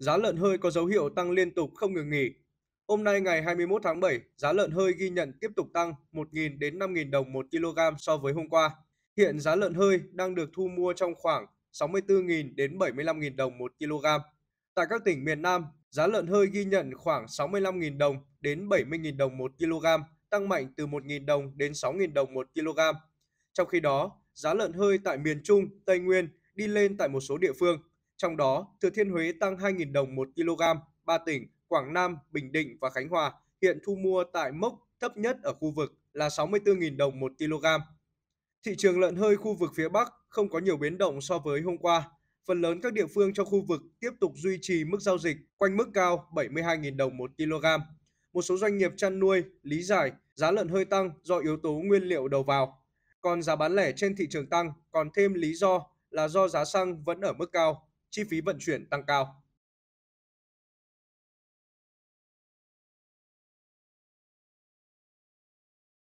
giá lợn hơi có dấu hiệu tăng liên tục không ngừng nghỉ. Hôm nay ngày 21 tháng 7, giá lợn hơi ghi nhận tiếp tục tăng 1.000 đến 5.000 đồng 1 kg so với hôm qua. Hiện giá lợn hơi đang được thu mua trong khoảng 64.000 đến 75.000 đồng 1 kg. Tại các tỉnh miền Nam, giá lợn hơi ghi nhận khoảng 65.000 đồng đến 70.000 đồng 1 kg, tăng mạnh từ 1.000 đồng đến 6.000 đồng 1 kg. Trong khi đó, giá lợn hơi tại miền Trung, Tây Nguyên đi lên tại một số địa phương. Trong đó, Thừa Thiên Huế tăng 2.000 đồng 1 kg, ba tỉnh Quảng Nam, Bình Định và Khánh Hòa hiện thu mua tại mốc thấp nhất ở khu vực là 64.000 đồng 1 kg. Thị trường lợn hơi khu vực phía Bắc không có nhiều biến động so với hôm qua. Phần lớn các địa phương trong khu vực tiếp tục duy trì mức giao dịch quanh mức cao 72.000 đồng 1 kg. Một số doanh nghiệp chăn nuôi lý giải giá lợn hơi tăng do yếu tố nguyên liệu đầu vào. Còn giá bán lẻ trên thị trường tăng còn thêm lý do là do giá xăng vẫn ở mức cao chi phí vận chuyển tăng cao.